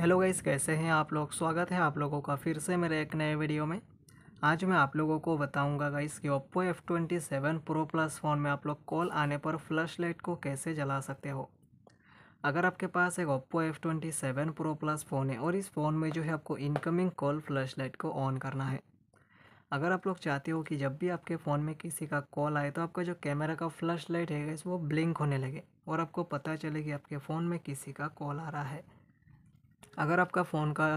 hello guys कैसे हैं आप लोग स्वागत है आप लोगों का फिर से मेरे एक नए वीडियो में आज मैं आप लोगों को बताऊंगा गाइस कि Oppo F twenty seven pro plus phone में आप लोग कॉल आने पर फ्लैश लाइट को कैसे जला सकते हो अगर आपके पास एक Oppo F twenty seven pro plus phone है और इस फ़ोन में जो है आपको इनकमिंग कॉल फ्लैश लाइट को ऑन करना है अगर आप लोग चाहते हो कि जब भी आपके फ़ोन में किसी का कॉल आए तो आपका जो कैमरा का फ्लैश लाइट है गाइस वो ब्लिंक होने लगे और आपको पता चले कि आपके फ़ोन में किसी का कॉल आ रहा है अगर आपका फ़ोन का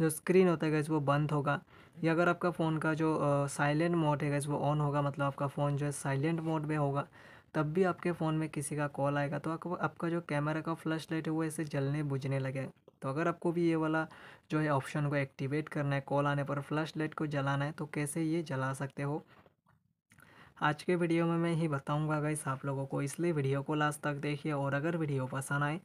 जो स्क्रीन होता है गैस वो बंद होगा या अगर आपका फ़ोन का जो साइलेंट मोड है गैस वो ऑन होगा मतलब आपका फ़ोन जो है साइलेंट मोड में होगा तब भी आपके फ़ोन में किसी का कॉल आएगा तो आपका जो कैमरा का फ्लैश लाइट है वो ऐसे जलने बुझने लगे तो अगर आपको भी ये वाला जो है ऑप्शन को एक्टिवेट करना है कॉल आने पर फ्लैश लाइट को जलाना है तो कैसे ये जला सकते हो आज के वीडियो में मैं ही बताऊंगा गाइस आप लोगों को इसलिए वीडियो को लास्ट तक देखिए और अगर वीडियो पसंद आए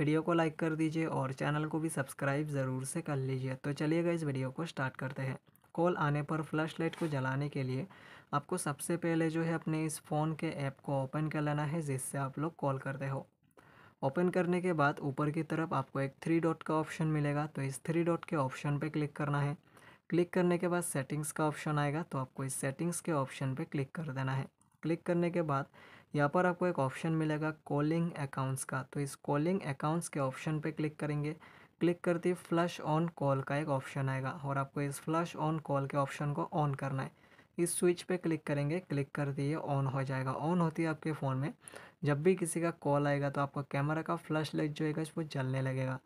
वीडियो को लाइक कर दीजिए और चैनल को भी सब्सक्राइब ज़रूर से कर लीजिए तो चलिएगा इस वीडियो को स्टार्ट करते हैं कॉल आने पर फ्लैश लाइट को जलाने के लिए आपको सबसे पहले जो है अपने इस फ़ोन के ऐप को ओपन कर लेना है जिससे आप लोग कॉल करते हो ओपन करने के बाद ऊपर की तरफ आपको एक थ्री डॉट का ऑप्शन मिलेगा तो इस थ्री डॉट के ऑप्शन पर क्लिक करना है क्लिक करने के बाद सेटिंग्स का ऑप्शन आएगा तो आपको इस सेटिंग्स के ऑप्शन पर क्लिक कर देना है क्लिक करने के बाद यहाँ पर आपको एक ऑप्शन मिलेगा कॉलिंग अकाउंट्स का तो इस कॉलिंग अकाउंट्स के ऑप्शन पे क्लिक करेंगे क्लिक करते ही फ्लश ऑन कॉल का एक ऑप्शन आएगा और आपको इस फ्लश ऑन कॉल के ऑप्शन को ऑन करना है इस स्विच पे क्लिक करेंगे क्लिक कर दिए ऑन हो जाएगा ऑन होती है आपके फ़ोन में जब भी किसी का कॉल आएगा तो आपका कैमरा का फ्लैश लाइट जो है वो जलने लगेगा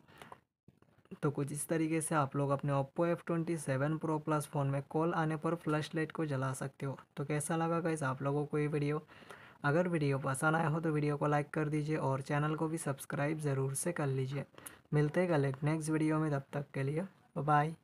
तो कुछ इस तरीके से आप लोग अपने Oppo F twenty seven pro plus phone में कॉल आने पर फ्लैश लाइट को जला सकते हो तो कैसा लगा गाइस आप लोगों को ये वीडियो अगर वीडियो पसंद आया हो तो वीडियो को लाइक कर दीजिए और चैनल को भी सब्सक्राइब ज़रूर से कर लीजिए मिलते हैं कल एक नेक्स्ट वीडियो में तब तक के लिए बाय